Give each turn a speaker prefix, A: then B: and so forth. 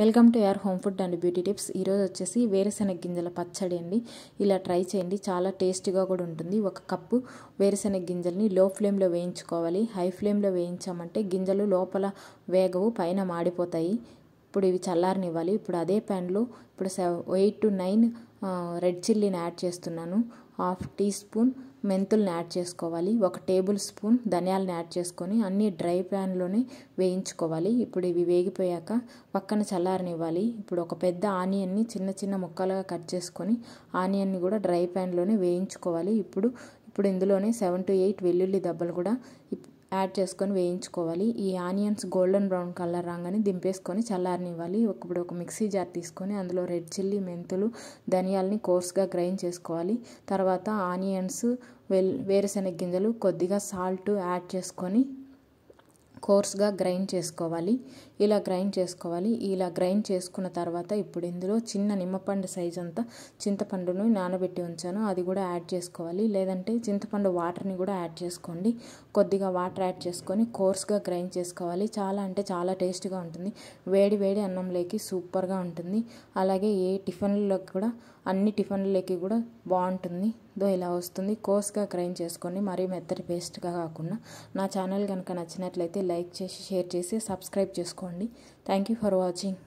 A: welcome to your home food and beauty tips ఈరోజు వచ్చేసి వేరుశెనగ గింజల పచ్చడి అండి ఇలా ట్రై చేయండి చాలా టేస్టీగా కూడా ఉంటుంది ఒక కప్పు వేరుశెనగ గింజల్ని లో ఫ్లేమ్లో వేయించుకోవాలి హై ఫ్లేమ్లో వేయించామంటే గింజలు లోపల వేగవు పైన మాడిపోతాయి ఇప్పుడు ఇవి చల్లారనివ్వాలి ఇప్పుడు అదే ప్యాన్లో ఇప్పుడు ఎయిట్ టు నైన్ రెడ్ చిల్లీని యాడ్ చేస్తున్నాను హాఫ్ టీ స్పూన్ మెంతుల్ని యాడ్ చేసుకోవాలి ఒక టేబుల్ స్పూన్ ధనియాలను యాడ్ చేసుకొని అన్నీ డ్రై ప్యాన్లోనే వేయించుకోవాలి ఇప్పుడు ఇవి వేగిపోయాక పక్కన చల్లారనివ్వాలి ఇప్పుడు ఒక పెద్ద ఆనియన్ని చిన్న చిన్న ముక్కలుగా కట్ చేసుకొని ఆనియన్ని కూడా డ్రై ప్యాన్లోనే వేయించుకోవాలి ఇప్పుడు ఇప్పుడు ఇందులోనే సెవెన్ టు ఎయిట్ వెల్లుల్లి దెబ్బలు కూడా యాడ్ చేసుకొని వేయించుకోవాలి ఈ ఆనియన్స్ గోల్డెన్ బ్రౌన్ కలర్ రాగానే దింపేసుకొని చల్లారనివ్వాలి ఇప్పుడు ఒక మిక్సీ జార్ తీసుకొని అందులో రెడ్ చిల్లీ మెంతులు ధనియాలని కోర్స్గా గ్రైండ్ చేసుకోవాలి తర్వాత ఆనియన్స్ వేరుశెనగ గింజలు కొద్దిగా సాల్ట్ యాడ్ చేసుకొని కోర్స్గా గ్రైండ్ చేసుకోవాలి ఇలా గ్రైండ్ చేసుకోవాలి ఇలా గ్రైండ్ చేసుకున్న తర్వాత ఇప్పుడు ఇందులో చిన్న నిమ్మపండు సైజ్ అంతా చింతపండును నానబెట్టి ఉంచాను అది కూడా యాడ్ చేసుకోవాలి లేదంటే చింతపండు వాటర్ని కూడా యాడ్ చేసుకోండి కొద్దిగా వాటర్ యాడ్ చేసుకొని కోర్స్గా గ్రైండ్ చేసుకోవాలి చాలా అంటే చాలా టేస్ట్గా ఉంటుంది వేడి వేడి అన్నంలోకి సూపర్గా ఉంటుంది అలాగే ఏ టిఫిన్లకు కూడా అన్ని టిఫిన్లకి కూడా బాగుంటుంది దో ఇలా వస్తుంది కోర్స్గా గ్రైండ్ చేసుకోండి మరీ మెత్తటి పేస్ట్గా కాకుండా నా ఛానల్ కనుక నచ్చినట్లయితే లైక్ చేసి షేర్ చేసి సబ్స్క్రైబ్ చేసుకోండి థ్యాంక్ యూ ఫర్ వాచింగ్